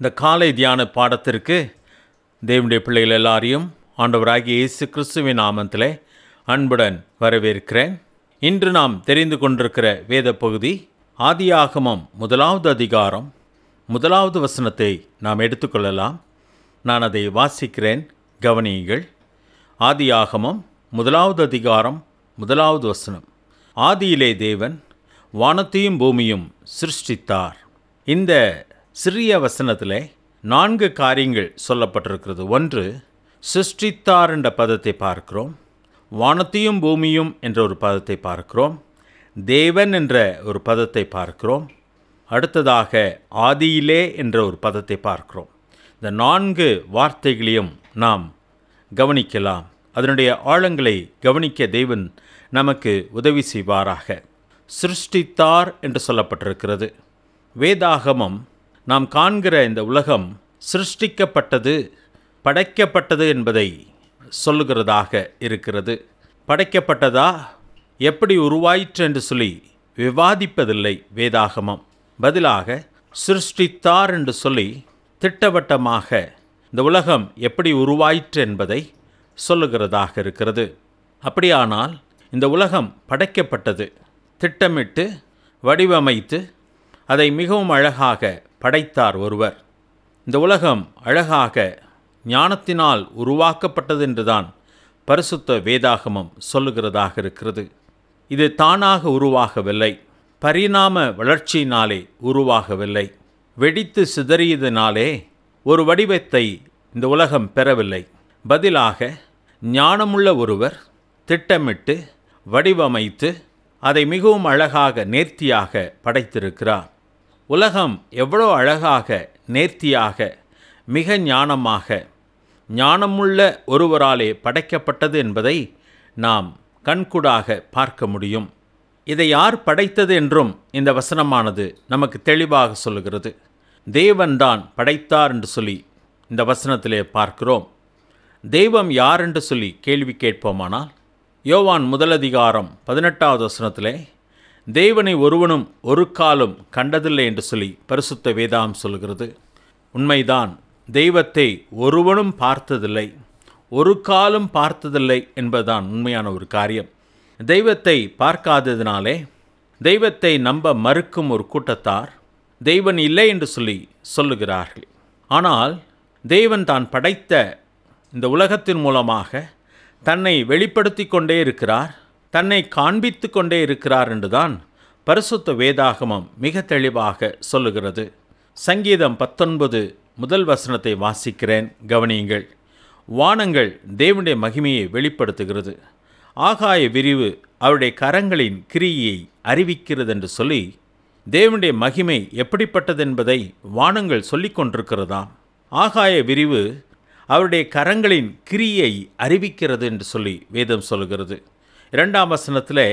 இந்த காலை தியான பாடத்திற்கு தேவனுடைய பிள்ளைகள் எல்லாரையும் ஆண்டவராகிய இயேசு கிறிஸ்துவின் நாமத்தில் அன்புடன் வரவேற்கிறேன் இன்று நாம் தெரிந்து கொண்டிருக்கிற வேத பகுதி ஆதியாகமம் முதலாவது அதிகாரம் முதலாவது வசனத்தை நாம் எடுத்துக்கொள்ளலாம் நான் அதை வாசிக்கிறேன் கவனியுங்கள் ஆதியாகமம் முதலாவது அதிகாரம் முதலாவது வசனம் ஆதியிலே தேவன் வானத்தையும் பூமியும் சிருஷ்டித்தார் இந்த சிறிய வசனத்தில் நான்கு காரியங்கள் சொல்லப்பட்டிருக்கிறது ஒன்று சிருஷ்டித்தார் என்ற பதத்தை பார்க்கிறோம் வானத்தையும் பூமியும் என்ற ஒரு பதத்தை பார்க்கிறோம் தேவன் என்ற ஒரு பதத்தை பார்க்கிறோம் அடுத்ததாக ஆதியிலே என்ற ஒரு பதத்தை பார்க்கிறோம் இந்த நான்கு வார்த்தைகளையும் நாம் கவனிக்கலாம் அதனுடைய ஆழங்களை கவனிக்க தெய்வன் நமக்கு உதவி செய்வாராக சிருஷ்டித்தார் என்று சொல்லப்பட்டிருக்கிறது வேதாகமம் நாம் காண்கிற இந்த உலகம் சிருஷ்டிக்கப்பட்டது படைக்கப்பட்டது என்பதை சொல்லுகிறதாக இருக்கிறது படைக்கப்பட்டதா எப்படி உருவாயிற்று என்று சொல்லி விவாதிப்பதில்லை வேதாகமம் பதிலாக சிருஷ்டித்தார் என்று சொல்லி திட்டவட்டமாக இந்த உலகம் எப்படி உருவாயிற்று என்பதை சொல்லுகிறதாக இருக்கிறது அப்படியானால் இந்த உலகம் படைக்கப்பட்டது திட்டமிட்டு வடிவமைத்து அதை மிகவும் அழகாக படைத்தார் ஒருவர் இந்த உலகம் அழகாக ஞானத்தினால் உருவாக்கப்பட்டதென்றுதான் பரிசுத்த வேதாகமம் சொல்லுகிறதாக இருக்கிறது இது தானாக உருவாகவில்லை பரிணாம வளர்ச்சியினாலே உருவாகவில்லை வெடித்து சிதறியதினாலே ஒரு வடிவத்தை இந்த உலகம் பெறவில்லை பதிலாக ஞானமுள்ள ஒருவர் திட்டமிட்டு வடிவமைத்து அதை மிகவும் அழகாக நேர்த்தியாக படைத்திருக்கிறார் உலகம் எவ்வளோ அழகாக நேர்த்தியாக மிக ஞானமாக ஞானமுள்ள ஒருவராலே படைக்கப்பட்டது என்பதை நாம் கண்கூடாக பார்க்க முடியும் இதை யார் படைத்தது என்றும் இந்த வசனமானது நமக்கு தெளிவாக சொல்கிறது தேவன்தான் படைத்தார் என்று சொல்லி இந்த வசனத்திலே பார்க்கிறோம் தெய்வம் யார் என்று சொல்லி கேள்வி கேட்போமானால் யோவான் முதலதிகாரம் பதினெட்டாவது வசனத்திலே தேவனை ஒருவனும் ஒரு காலம் கண்டதில்லை என்று சொல்லி பரிசுத்த வேதாம் சொல்கிறது உண்மைதான் தெய்வத்தை ஒருவனும் பார்த்ததில்லை ஒரு காலம் பார்த்ததில்லை என்பதுதான் உண்மையான ஒரு காரியம் தெய்வத்தை பார்க்காததினாலே தெய்வத்தை நம்ப மறுக்கும் ஒரு கூட்டத்தார் தெய்வன் இல்லை என்று சொல்லி சொல்லுகிறார்கள் ஆனால் தெய்வன் தான் படைத்த இந்த உலகத்தின் மூலமாக தன்னை வெளிப்படுத்தி கொண்டே இருக்கிறார் தன்னை காண்பித்து கொண்டே இருக்கிறார் என்றுதான் பரிசுத்த வேதாகமம் மிக தெளிவாக சொல்லுகிறது சங்கீதம் பத்தொன்பது முதல் வசனத்தை வாசிக்கிறேன் கவனியுங்கள் வானங்கள் தேவனுடைய மகிமையை வெளிப்படுத்துகிறது ஆகாய விரிவு அவருடைய கரங்களின் கிரியை அறிவிக்கிறது என்று சொல்லி தேவனுடைய மகிமை எப்படிப்பட்டதென்பதை வானங்கள் சொல்லிக் கொண்டிருக்கிறதாம் ஆகாய விரிவு அவருடைய கரங்களின் கிரியை அறிவிக்கிறது என்று சொல்லி வேதம் சொல்கிறது இரண்டாம் வசனத்தில்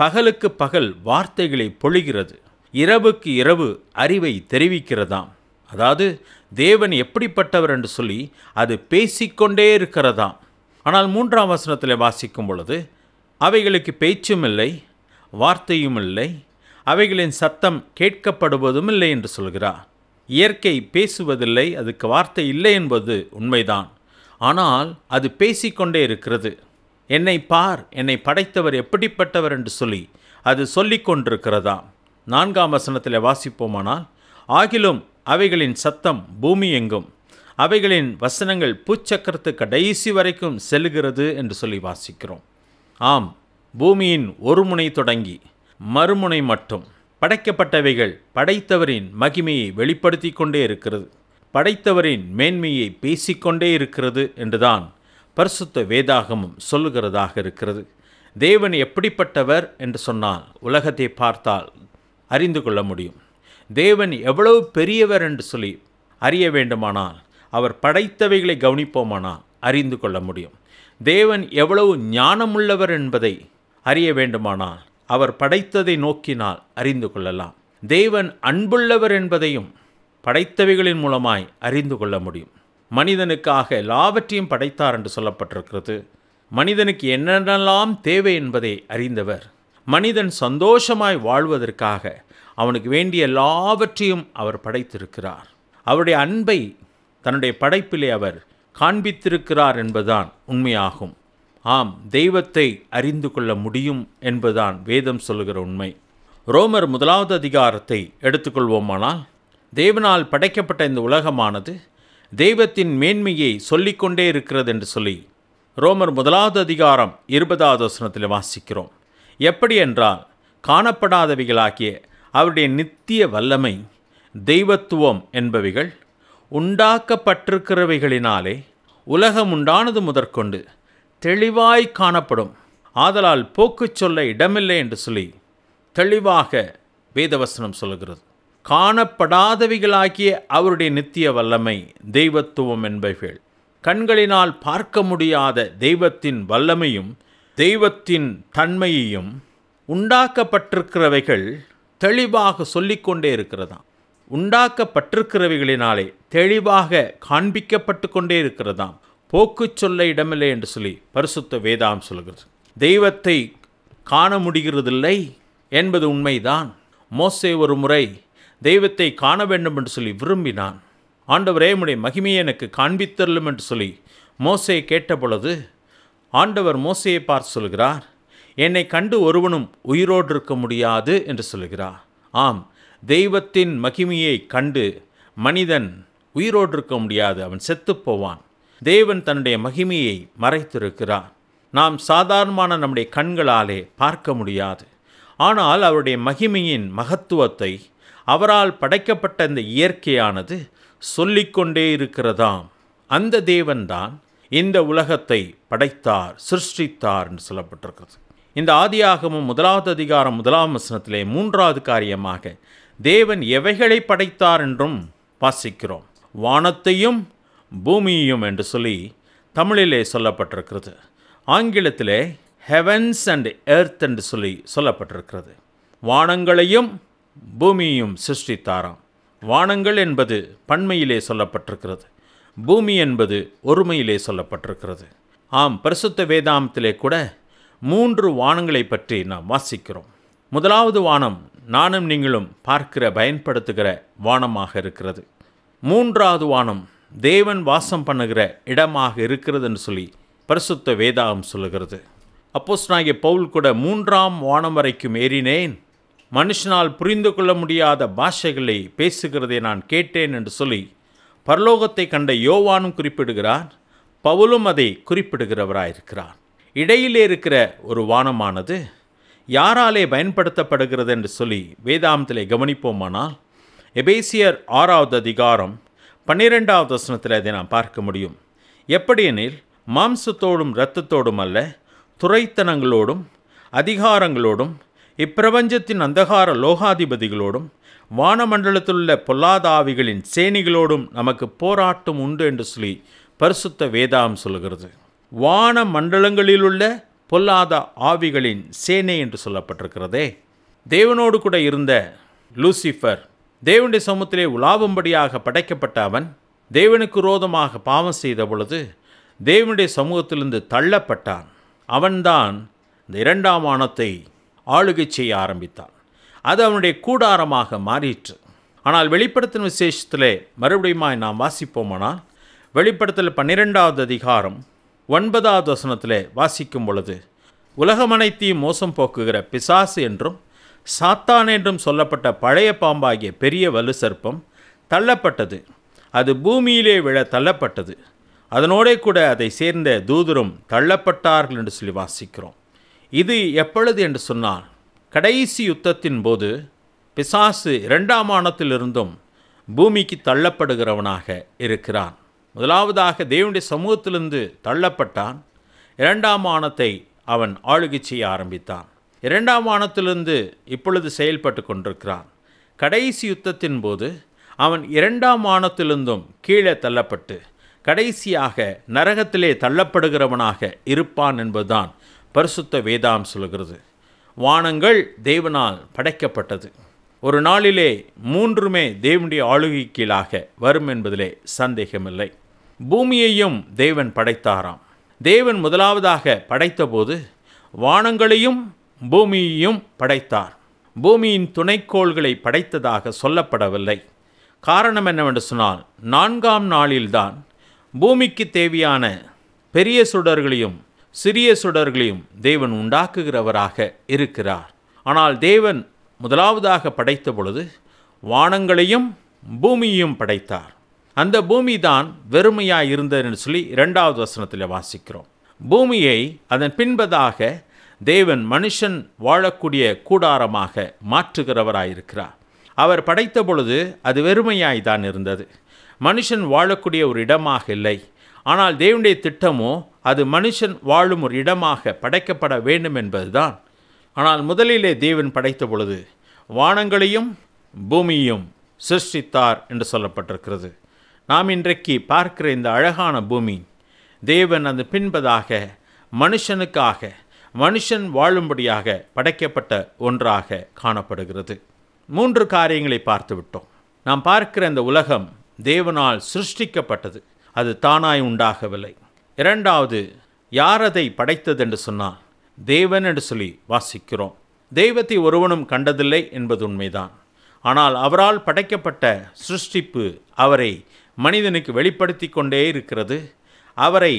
பகலுக்கு பகல் வார்த்தைகளை பொழிகிறது இரவுக்கு இரவு அறிவை தெரிவிக்கிறதாம் அதாவது தேவன் எப்படிப்பட்டவர் என்று சொல்லி அது பேசிக்கொண்டே இருக்கிறதாம் ஆனால் மூன்றாம் வசனத்தில் வாசிக்கும் பொழுது அவைகளுக்கு பேச்சும் இல்லை வார்த்தையும் இல்லை அவைகளின் சத்தம் கேட்கப்படுவதும் இல்லை என்று சொல்கிறார் இயற்கை பேசுவதில்லை அதுக்கு வார்த்தை இல்லை என்பது உண்மைதான் ஆனால் அது பேசிக்கொண்டே இருக்கிறது என்னை பார் என்னை படைத்தவர் எப்படிப்பட்டவர் என்று சொல்லி அது சொல்லிக்கொண்டிருக்கிறதாம் கொண்டிருக்கிறதா நான்காம் வசனத்தில் வாசிப்போமானால் ஆகிலும் அவைகளின் சத்தம் பூமி எங்கும் அவைகளின் வசனங்கள் பூச்சக்கரத்து கடைசி வரைக்கும் செல்கிறது என்று சொல்லி வாசிக்கிறோம் ஆம் பூமியின் ஒரு முனை தொடங்கி மறுமுனை மட்டும் படைக்கப்பட்டவைகள் படைத்தவரின் மகிமையை வெளிப்படுத்தி கொண்டே இருக்கிறது படைத்தவரின் மேன்மையை பேசிக்கொண்டே இருக்கிறது என்றுதான் பரிசுத்த வேதாகமும் சொல்லுகிறதாக இருக்கிறது தேவன் எப்படிப்பட்டவர் என்று சொன்னால் உலகத்தை பார்த்தால் அறிந்து கொள்ள முடியும் தேவன் எவ்வளவு பெரியவர் என்று சொல்லி அறிய வேண்டுமானால் அவர் படைத்தவைகளை கவனிப்போமானால் அறிந்து கொள்ள முடியும் தேவன் எவ்வளவு ஞானமுள்ளவர் என்பதை அறிய வேண்டுமானால் அவர் படைத்ததை நோக்கினால் அறிந்து கொள்ளலாம் தேவன் அன்புள்ளவர் என்பதையும் படைத்தவைகளின் மூலமாய் அறிந்து கொள்ள முடியும் மனிதனுக்காக எல்லாவற்றையும் படைத்தார் என்று சொல்லப்பட்டிருக்கிறது மனிதனுக்கு என்னென்னலாம் தேவை என்பதை அறிந்தவர் மனிதன் சந்தோஷமாய் வாழ்வதற்காக அவனுக்கு வேண்டிய எல்லாவற்றையும் அவர் படைத்திருக்கிறார் அவருடைய அன்பை தன்னுடைய படைப்பிலே அவர் காண்பித்திருக்கிறார் என்பதுதான் உண்மையாகும் ஆம் தெய்வத்தை அறிந்து கொள்ள முடியும் என்பதுதான் வேதம் சொல்லுகிற உண்மை ரோமர் முதலாவது அதிகாரத்தை எடுத்துக்கொள்வோமானால் தேவனால் படைக்கப்பட்ட இந்த உலகமானது தெய்வத்தின் மேன்மையை சொல்லிக்கொண்டே இருக்கிறது என்று சொல்லி ரோமர் முதலாவது அதிகாரம் இருபதாவது வசனத்தில் வாசிக்கிறோம் எப்படி என்றால் காணப்படாதவைகளாகிய அவருடைய நித்திய வல்லமை தெய்வத்துவம் என்பவைகள் உண்டாக்கப்பட்டிருக்கிறவைகளினாலே உலகம் உண்டானது முதற்கொண்டு தெளிவாய் காணப்படும் ஆதலால் போக்குச் சொல்ல இடமில்லை என்று சொல்லி தெளிவாக வேதவசனம் சொல்கிறது காணப்படாதவைகளாகிய அவருடைய நித்திய வல்லமை தெய்வத்துவம் என்பவைகள் கண்களினால் பார்க்க முடியாத தெய்வத்தின் வல்லமையும் தெய்வத்தின் தன்மையையும் உண்டாக்கப்பட்டிருக்கிறவைகள் தெளிவாக சொல்லிக்கொண்டே இருக்கிறதாம் உண்டாக்கப்பட்டிருக்கிறவைகளினாலே தெளிவாக காண்பிக்கப்பட்டு கொண்டே இருக்கிறதாம் போக்கு சொல்ல இடமில்லை என்று சொல்லி பரிசுத்த வேதாம் சொல்கிறது தெய்வத்தை காண முடிகிறதில்லை என்பது உண்மைதான் மோசே ஒரு முறை தெய்வத்தை காண வேண்டும் என்று சொல்லி விரும்பினான் ஆண்டவரே உடைய மகிமையை எனக்கு காண்பித்தரலும் என்று சொல்லி மோசையை கேட்ட பொழுது ஆண்டவர் மோசையை பார்த்து சொல்கிறார் என்னை கண்டு ஒருவனும் உயிரோடு இருக்க முடியாது என்று சொல்கிறார் ஆம் தெய்வத்தின் மகிமையை கண்டு மனிதன் உயிரோடு இருக்க முடியாது அவன் செத்துப்போவான் தேவன் தன்னுடைய மகிமையை மறைத்திருக்கிறார் நாம் சாதாரணமான நம்முடைய கண்களாலே பார்க்க முடியாது ஆனால் அவருடைய மகிமையின் மகத்துவத்தை அவரால் படைக்கப்பட்ட இந்த இயற்கையானது சொல்லிக்கொண்டே இருக்கிறதாம் அந்த தேவன்தான் இந்த உலகத்தை படைத்தார் சிருஷ்டித்தார் என்று சொல்லப்பட்டிருக்கிறது இந்த ஆதியாகமும் முதலாவது அதிகாரம் முதலாம் வசனத்திலே மூன்றாவது காரியமாக தேவன் எவைகளை படைத்தார் என்றும் வாசிக்கிறோம் வானத்தையும் பூமியையும் என்று சொல்லி தமிழிலே சொல்லப்பட்டிருக்கிறது ஆங்கிலத்திலே ஹெவன்ஸ் அண்ட் எர்த் என்று சொல்லி சொல்லப்பட்டிருக்கிறது வானங்களையும் பூமியையும் சிருஷ்டித்தாராம் வானங்கள் என்பது பண்மையிலே சொல்லப்பட்டிருக்கிறது பூமி என்பது ஒருமையிலே சொல்லப்பட்டிருக்கிறது ஆம் பரிசுத்த வேதாந்தத்திலே கூட மூன்று வானங்களை பற்றி நாம் வாசிக்கிறோம் முதலாவது வானம் நானும் நீங்களும் பார்க்கிற பயன்படுத்துகிற வானமாக இருக்கிறது மூன்றாவது வானம் தேவன் வாசம் பண்ணுகிற இடமாக இருக்கிறதுன்னு சொல்லி பரிசுத்த வேதாகம் சொல்லுகிறது அப்போஸ் நாகிய பவுல் கூட மூன்றாம் வானம் வரைக்கும் ஏறினேன் மனுஷனால் புரிந்து கொள்ள முடியாத பாஷைகளை பேசுகிறதை நான் கேட்டேன் என்று சொல்லி பரலோகத்தை கண்ட யோவானும் குறிப்பிடுகிறார் பவுலும் அதை குறிப்பிடுகிறவராயிருக்கிறார் இடையிலே இருக்கிற ஒரு வானமானது யாராலே பயன்படுத்தப்படுகிறது என்று சொல்லி வேதாந்தில் கவனிப்போமானால் எபேசியர் ஆறாவது அதிகாரம் பன்னிரெண்டாவது வசனத்தில் அதை நாம் பார்க்க முடியும் எப்படியெனில் மாம்சத்தோடும் இரத்தத்தோடும் அல்ல துறைத்தனங்களோடும் அதிகாரங்களோடும் இப்பிரபஞ்சத்தின் அந்தகார லோகாதிபதிகளோடும் வானமண்டலத்திலுள்ள பொல்லாதாவிகளின் சேனிகளோடும் நமக்கு போராட்டம் உண்டு என்று சொல்லி பரிசுத்த வேதாம் சொல்கிறது வான மண்டலங்களிலுள்ள பொல்லாத ஆவிகளின் சேனை என்று சொல்லப்பட்டிருக்கிறதே தேவனோடு கூட இருந்த லூசிஃபர் தேவனுடைய சமூகத்திலே உலாவும்படியாக படைக்கப்பட்ட அவன் தேவனுக்கு ரோதமாக பாவம் செய்த பொழுது தேவனுடைய சமூகத்திலிருந்து தள்ளப்பட்டான் அவன்தான் இந்த இரண்டாம் ஆணத்தை ஆளுகை செய்ய ஆரம்பித்தான் அது அவனுடைய கூடாரமாக மாறிற்று ஆனால் வெளிப்படுத்தின விசேஷத்திலே மறுபடியுமாய் நாம் வாசிப்போமானால் வெளிப்படுத்தல் பன்னிரெண்டாவது அதிகாரம் ஒன்பதாவது வசனத்திலே வாசிக்கும் பொழுது உலகமனைத்தையும் மோசம் போக்குகிற பிசாசு என்றும் சாத்தான் என்றும் சொல்லப்பட்ட பழைய பாம்பாகிய பெரிய வலு சர்ப்பம் தள்ளப்பட்டது அது பூமியிலே விழ தள்ளப்பட்டது அதனோடே கூட அதை சேர்ந்த தூதரும் தள்ளப்பட்டார்கள் என்று சொல்லி வாசிக்கிறோம் இது எப்பொழுது என்று சொன்னால் கடைசி யுத்தத்தின் போது பிசாசு இரண்டாம் ஆணத்திலிருந்தும் பூமிக்கு தள்ளப்படுகிறவனாக இருக்கிறான் முதலாவதாக தேவனுடைய சமூகத்திலிருந்து தள்ளப்பட்டான் இரண்டாம் ஆணத்தை அவன் ஆளுகை செய்ய ஆரம்பித்தான் இரண்டாம் ஆணத்திலிருந்து இப்பொழுது செயல்பட்டு கொண்டிருக்கிறான் கடைசி யுத்தத்தின் போது அவன் இரண்டாம் ஆணத்திலிருந்தும் கீழே தள்ளப்பட்டு கடைசியாக நரகத்திலே தள்ளப்படுகிறவனாக இருப்பான் என்பதுதான் பரிசுத்த வேதாம் சொல்கிறது வானங்கள் தேவனால் படைக்கப்பட்டது ஒரு நாளிலே மூன்றுமே தேவனுடைய ஆளுகை கீழாக வரும் என்பதிலே சந்தேகமில்லை பூமியையும் தேவன் படைத்தாராம் தேவன் முதலாவதாக படைத்தபோது வானங்களையும் பூமியையும் படைத்தார் பூமியின் துணைக்கோள்களை படைத்ததாக சொல்லப்படவில்லை காரணம் என்னவென்று சொன்னால் நான்காம் நாளில்தான் பூமிக்கு தேவையான பெரிய சுடர்களையும் சிறிய சுடர்களையும் தேவன் உண்டாக்குகிறவராக இருக்கிறார் ஆனால் தேவன் முதலாவதாக படைத்த பொழுது வானங்களையும் பூமியையும் படைத்தார் அந்த பூமி தான் வெறுமையாக இருந்ததுன்னு சொல்லி இரண்டாவது வசனத்தில் வாசிக்கிறோம் பூமியை அதன் பின்பதாக தேவன் மனுஷன் வாழக்கூடிய கூடாரமாக மாற்றுகிறவராயிருக்கிறார் அவர் படைத்த பொழுது அது வெறுமையாய் தான் இருந்தது மனுஷன் வாழக்கூடிய ஒரு இடமாக இல்லை ஆனால் தேவனுடைய திட்டமோ அது மனுஷன் வாழும் ஒரு இடமாக படைக்கப்பட வேண்டும் என்பதுதான் ஆனால் முதலிலே தேவன் படைத்த பொழுது வானங்களையும் பூமியும் சிருஷ்டித்தார் என்று சொல்லப்பட்டிருக்கிறது நாம் இன்றைக்கு பார்க்கிற இந்த அழகான பூமி தேவன் அது பின்பதாக மனுஷனுக்காக மனுஷன் வாழும்படியாக படைக்கப்பட்ட ஒன்றாக காணப்படுகிறது மூன்று காரியங்களை பார்த்துவிட்டோம் நாம் பார்க்கிற இந்த உலகம் தேவனால் சிருஷ்டிக்கப்பட்டது அது தானாய் உண்டாகவில்லை இரண்டாவது யார் அதை படைத்தது என்று சொன்னால் தேவன் என்று சொல்லி வாசிக்கிறோம் தெய்வத்தை ஒருவனும் கண்டதில்லை என்பது உண்மைதான் ஆனால் அவரால் படைக்கப்பட்ட சிருஷ்டிப்பு அவரை மனிதனுக்கு வெளிப்படுத்தி கொண்டே இருக்கிறது அவரை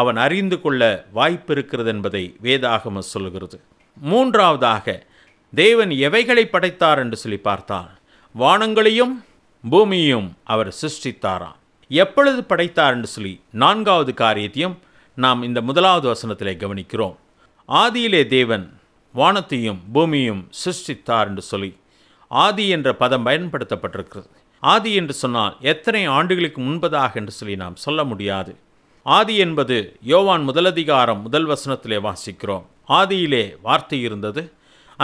அவன் அறிந்து கொள்ள வாய்ப்பு இருக்கிறது என்பதை வேதாகம சொல்கிறது மூன்றாவதாக தேவன் எவைகளை படைத்தார் என்று சொல்லி பார்த்தால் வானங்களையும் பூமியையும் அவர் சிருஷ்டித்தாராம் எப்பொழுது படைத்தார் என்று சொல்லி நான்காவது காரியத்தையும் நாம் இந்த முதலாவது வசனத்திலே கவனிக்கிறோம் ஆதியிலே தேவன் வானத்தையும் பூமியும் சிருஷ்டித்தார் என்று சொல்லி ஆதி என்ற பதம் பயன்படுத்தப்பட்டிருக்கிறது ஆதி என்று சொன்னால் எத்தனை ஆண்டுகளுக்கு முன்பதாக என்று சொல்லி நாம் சொல்ல முடியாது ஆதி என்பது யோவான் முதலதிகாரம் முதல் வசனத்திலே வாசிக்கிறோம் ஆதியிலே வார்த்தை இருந்தது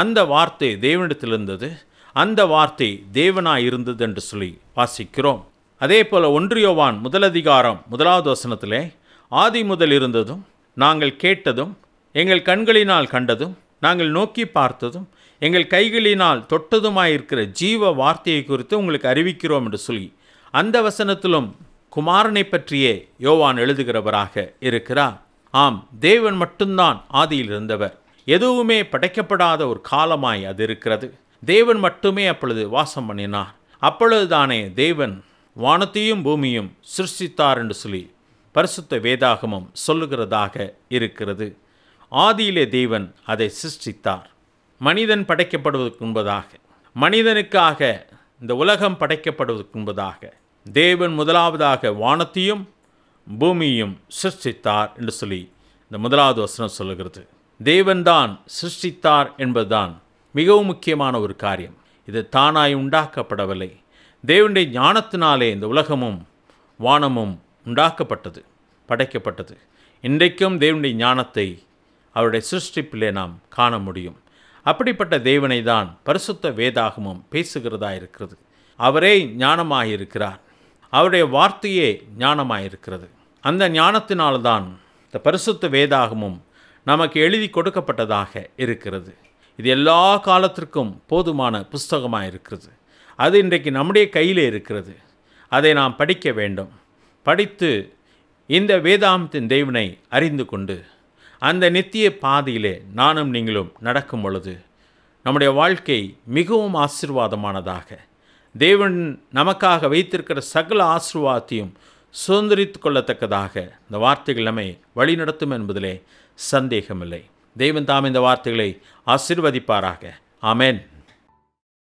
அந்த வார்த்தை தேவனிடத்தில் இருந்தது அந்த வார்த்தை தேவனாய் இருந்தது என்று சொல்லி வாசிக்கிறோம் அதே போல் ஒன்றியோவான் முதலதிகாரம் முதலாவது வசனத்தில் ஆதி முதல் இருந்ததும் நாங்கள் கேட்டதும் எங்கள் கண்களினால் கண்டதும் நாங்கள் நோக்கி பார்த்ததும் எங்கள் கைகளினால் தொட்டதுமாயிருக்கிற ஜீவ வார்த்தையை குறித்து உங்களுக்கு அறிவிக்கிறோம் என்று சொல்லி அந்த வசனத்திலும் குமாரனை பற்றியே யோவான் எழுதுகிறவராக இருக்கிறார் ஆம் தேவன் மட்டும்தான் ஆதியில் இருந்தவர் எதுவுமே படைக்கப்படாத ஒரு காலமாய் அது இருக்கிறது தேவன் மட்டுமே அப்பொழுது வாசம் பண்ணினார் அப்பொழுதுதானே தேவன் வானத்தையும் பூமியும் சிருஷ்டித்தார் என்று சொல்லி பரிசுத்த வேதாகமம் சொல்லுகிறதாக இருக்கிறது ஆதியிலே தேவன் அதை சிருஷ்டித்தார் மனிதன் படைக்கப்படுவதற்கு முன்பதாக மனிதனுக்காக இந்த உலகம் படைக்கப்படுவதற்கு முன்பதாக தேவன் முதலாவதாக வானத்தையும் பூமியையும் சிருஷ்டித்தார் என்று சொல்லி இந்த முதலாவது வசனம் சொல்லுகிறது தேவன்தான் சிருஷ்டித்தார் என்பதுதான் மிகவும் முக்கியமான ஒரு காரியம் இது தானாய் உண்டாக்கப்படவில்லை தேவனுடைய ஞானத்தினாலே இந்த உலகமும் வானமும் உண்டாக்கப்பட்டது படைக்கப்பட்டது இன்றைக்கும் தேவனுடைய ஞானத்தை அவருடைய சிருஷ்டிப்பிலே நாம் காண முடியும் அப்படிப்பட்ட தேவனை தான் பரிசுத்த வேதாகமும் பேசுகிறதா இருக்கிறது அவரே ஞானமாயிருக்கிறார் அவருடைய வார்த்தையே ஞானமாயிருக்கிறது அந்த ஞானத்தினால்தான் இந்த பரிசுத்த வேதாகமும் நமக்கு எழுதி கொடுக்கப்பட்டதாக இருக்கிறது இது எல்லா காலத்திற்கும் போதுமான புஸ்தகமாக இருக்கிறது அது இன்றைக்கு நம்முடைய கையில் இருக்கிறது அதை நாம் படிக்க வேண்டும் படித்து இந்த வேதாந்தின் தெய்வனை அறிந்து கொண்டு அந்த நித்திய பாதையிலே நானும் நீங்களும் நடக்கும் பொழுது நம்முடைய வாழ்க்கை மிகவும் ஆசிர்வாதமானதாக தேவன் நமக்காக வைத்திருக்கிற சகல ஆசிர்வாதத்தையும் சுதந்திரித்து கொள்ளத்தக்கதாக இந்த வார்த்தைகள் நம்மை வழிநடத்தும் என்பதிலே சந்தேகமில்லை தெய்வன் தாம் இந்த வார்த்தைகளை ஆசிர்வதிப்பாராக ஆமேன்